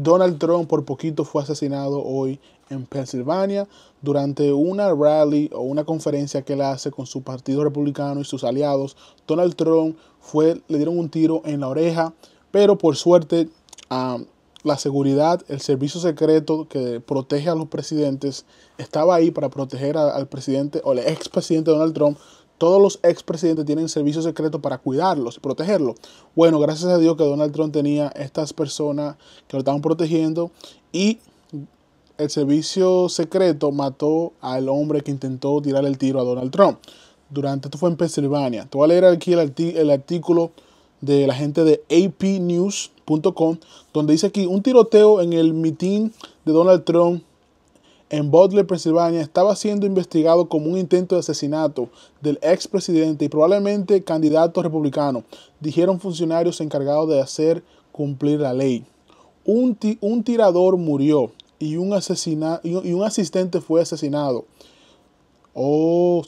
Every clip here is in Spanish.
Donald Trump por poquito fue asesinado hoy en Pensilvania durante una rally o una conferencia que él hace con su partido republicano y sus aliados. Donald Trump fue, le dieron un tiro en la oreja, pero por suerte la seguridad, el servicio secreto que protege a los presidentes estaba ahí para proteger al presidente o al expresidente Donald Trump todos los expresidentes tienen servicios secretos para cuidarlos y protegerlos. Bueno, gracias a Dios que Donald Trump tenía estas personas que lo estaban protegiendo y el servicio secreto mató al hombre que intentó tirar el tiro a Donald Trump. Durante esto fue en Pensilvania. Te voy a leer aquí el, artículo de la gente de apnews.com, donde dice aquí un tiroteo en el mitin de Donald Trump en Butler, Pensilvania, estaba siendo investigado como un intento de asesinato del expresidente y probablemente candidato republicano, dijeron funcionarios encargados de hacer cumplir la ley. Un, tirador murió y un, y, asistente fue asesinado. Oh,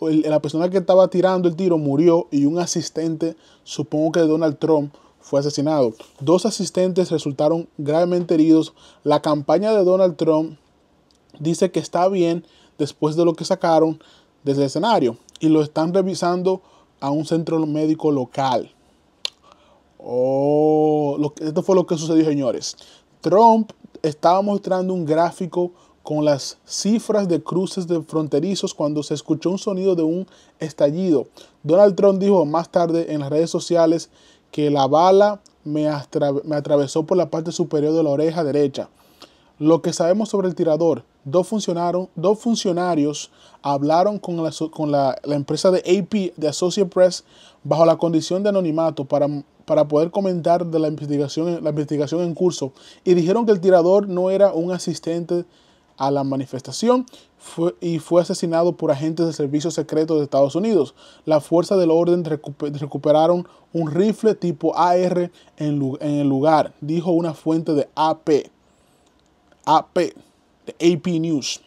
la persona que estaba tirando el tiro murió y un asistente, supongo que de Donald Trump, fue asesinado. Dos asistentes resultaron gravemente heridos. La campaña de Donald Trump dice que está bien después de lo que sacaron desde el escenario y lo están revisando a un centro médico local. Oh, esto fue lo que sucedió, señores. Trump estaba mostrando un gráfico con las cifras de cruces de fronterizos cuando se escuchó un sonido de un estallido. Donald Trump dijo más tarde en las redes sociales que la bala me atravesó por la parte superior de la oreja derecha. Lo que sabemos sobre el tirador, dos, funcionaron, dos funcionarios hablaron con, la, empresa de AP, de Associate Press, bajo la condición de anonimato para, para poder comentar de la investigación, la investigación en curso y dijeron que el tirador no era un asistente a la manifestación y fue asesinado por agentes del Servicio Secreto de Estados Unidos. Las fuerzas del orden recuperaron un rifle tipo AR en el lugar, dijo una fuente de AP. AP, de AP News.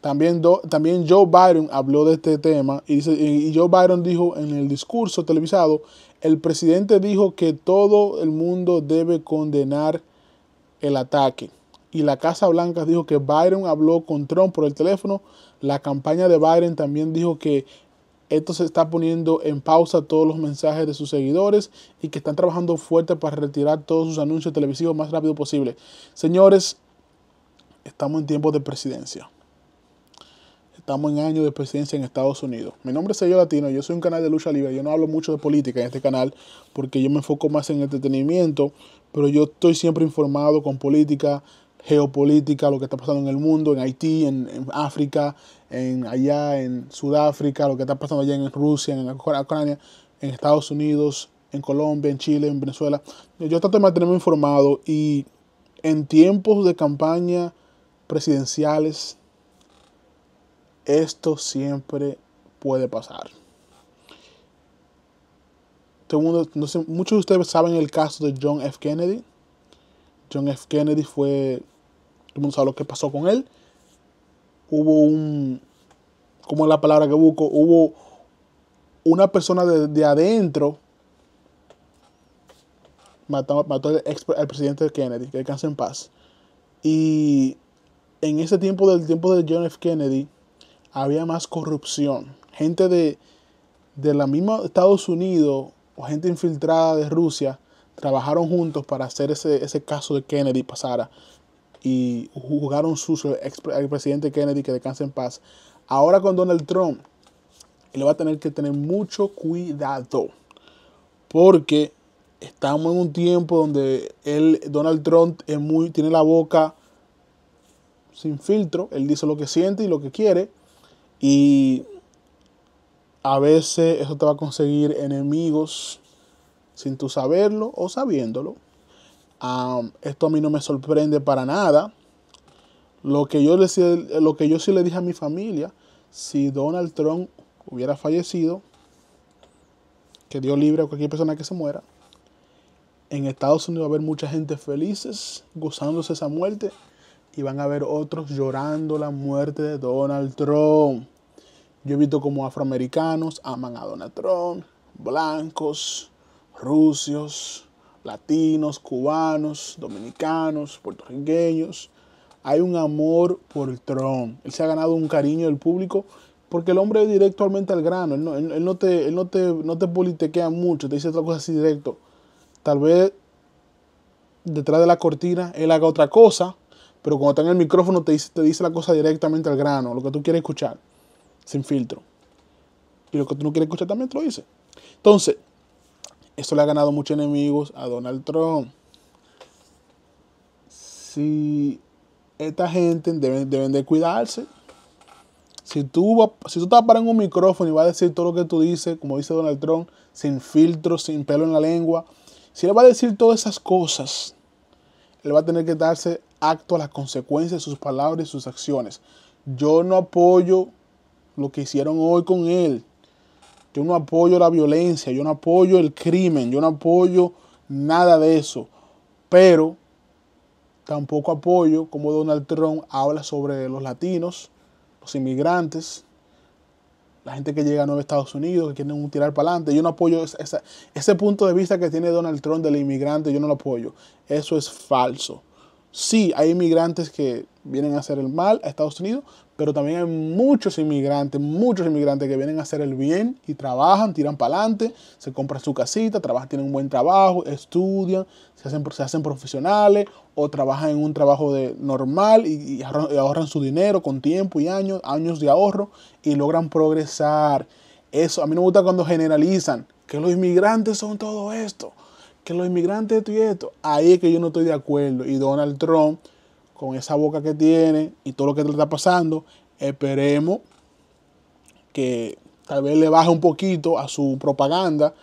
También, también Joe Biden habló de este tema y, dice, y Joe Biden dijo en el discurso televisado, el presidente dijo que todo el mundo debe condenar el ataque. Y la Casa Blanca dijo que Biden habló con Trump por el teléfono. La campaña de Biden también dijo que esto se está poniendo en pausa todos los mensajes de sus seguidores y que están trabajando fuerte para retirar todos sus anuncios televisivos más rápido posible. Señores, estamos en tiempos de presidencia. Estamos en años de presidencia en Estados Unidos. Mi nombre es Sergio Latino, yo soy un canal de lucha libre. Yo no hablo mucho de política en este canal porque yo me enfoco más en entretenimiento, pero yo estoy siempre informado con política, geopolítica, lo que está pasando en el mundo, en Haití, en, África, en allá en Sudáfrica, lo que está pasando allá en Rusia, en Ucrania, en Estados Unidos, en Colombia, en Chile, en Venezuela. Yo trato de mantenerme informado y en tiempos de campaña presidenciales, esto siempre puede pasar. muchos de ustedes saben el caso de John F. Kennedy. John F. Kennedy fue, todo el mundo sabe lo que pasó con él. Hubo un, como es la palabra que busco, hubo una persona de, adentro mató, mató al, presidente Kennedy, que alcanza en paz. Y en ese tiempo del tiempo de John F. Kennedy había más corrupción. Gente de, de la misma Estados Unidos o gente infiltrada de Rusia trabajaron juntos para hacer ese, caso de Kennedy pasara y jugaron sucio al presidente Kennedy que descanse en paz. Ahora con Donald Trump, él va a tener que tener mucho cuidado porque estamos en un tiempo donde él, Donald Trump es muy, tiene la boca sin filtro, él dice lo que siente y lo que quiere. Y a veces eso te va a conseguir enemigos sin tú saberlo o sabiéndolo. esto a mí no me sorprende para nada. Lo que, yo decía... lo que yo sí le dije a mi familia, si Donald Trump hubiera fallecido, que Dios libre a cualquier persona que se muera, en Estados Unidos va a haber mucha gente felices, gozándose esa muerte, y van a ver otros llorando la muerte de Donald Trump. Yo he visto como afroamericanos aman a Donald Trump, blancos, rusos, latinos, cubanos, dominicanos, puertorriqueños. Hay un amor por Trump. Él se ha ganado un cariño del público porque el hombre es directamente al grano. Él no, te, él no, te, no te politiquea mucho, te dice otra cosa así directo. Tal vez detrás de la cortina él haga otra cosa pero cuando está en el micrófono te dice, te dice la cosa directamente al grano, lo que tú quieres escuchar, sin filtro. Y lo que tú no quieres escuchar también te lo dice. Entonces, esto le ha ganado muchos enemigos a Donald Trump. Si esta gente deben, de cuidarse. Si tú, si tú estás parando un micrófono y vas a decir todo lo que tú dices, como dice Donald Trump, sin filtro, sin pelo en la lengua, si él va a decir todas esas cosas, él va a tener que darse acto a las consecuencias de sus palabras y sus acciones. Yo no apoyo lo que hicieron hoy con él. Yo no apoyo la violencia, yo no apoyo el crimen, yo no apoyo nada de eso. Pero tampoco apoyo como Donald Trump habla sobre los latinos, los inmigrantes, la gente que llega a Nueva Estados Unidos, que quieren tirar para adelante. Yo no apoyo ese punto de vista que tiene Donald Trump del inmigrante, yo no lo apoyo. Eso es falso. Sí, hay inmigrantes que vienen a hacer el mal a Estados Unidos, pero también hay muchos inmigrantes, muchos inmigrantes que vienen a hacer el bien y trabajan, tiran para adelante, se compran su casita, trabajan, tienen un buen trabajo, estudian, se hacen, se hacen profesionales o trabajan en un trabajo de, normal y, ahorran, su dinero con tiempo y años, años de ahorro y logran progresar. Eso, a mí no me gusta cuando generalizan que los inmigrantes son todo esto que los inmigrantes esto y esto. Ahí es que yo no estoy de acuerdo. Y Donald Trump, con esa boca que tiene y todo lo que le está pasando, esperemos que tal vez le baje un poquito a su propaganda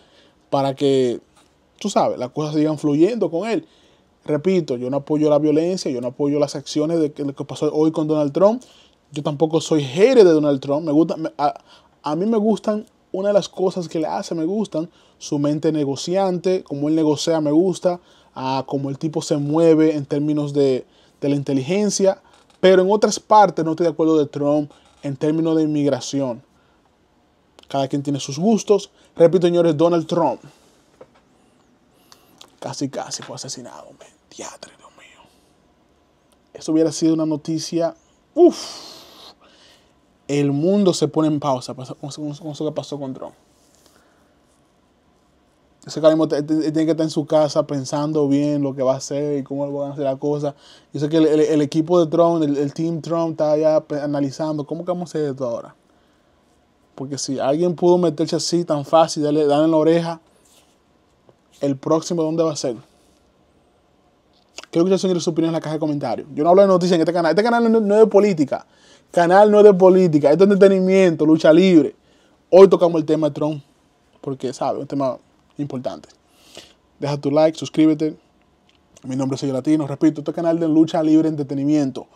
para que, tú sabes, las cosas sigan fluyendo con él. Repito, yo no apoyo la violencia, yo no apoyo las acciones de lo que pasó hoy con Donald Trump. Yo tampoco soy hater de Donald Trump. Me gusta, a, a mí me gustan una de las cosas que le hace me gustan, su mente negociante, cómo él negocia me gusta, cómo el tipo se mueve en términos de, la inteligencia, pero en otras partes no estoy de acuerdo de Trump en términos de inmigración. Cada quien tiene sus gustos. Repito, señores, Donald Trump casi casi fue asesinado. Diatre, Dios mío. Eso hubiera sido una noticia. Uf el mundo se pone en pausa con eso que pasó con Trump. Ese que tiene que estar en su casa pensando bien lo que va a hacer y cómo va a hacer la cosa. Yo sé que el, equipo de Trump, el, team Trump, está allá analizando cómo vamos a hacer esto ahora. Porque si alguien pudo meterse así tan fácil, darle, en la oreja, el próximo, ¿dónde va a ser? quiero que yo su opinión en la caja de comentarios. Yo no hablo de noticias en este canal. Este canal no es de política canal no es de política, es entretenimiento, lucha libre. Hoy tocamos el tema de Trump, porque, ¿sabes? Un tema importante. Deja tu like, suscríbete. Mi nombre es Sergio Latino. Repito, este canal de lucha libre, entretenimiento.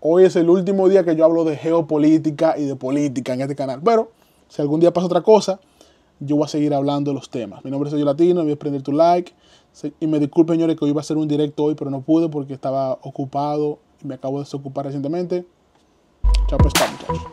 Hoy es el último día que yo hablo de geopolítica y de política en este canal. Pero si algún día pasa otra cosa, yo voy a seguir hablando de los temas. Mi nombre es Sergio Latino, voy a prender tu like. Y me disculpen, señores, que hoy iba a hacer un directo hoy, pero no pude porque estaba ocupado y me acabo de desocupar recientemente. Chao, prestado, muchachos.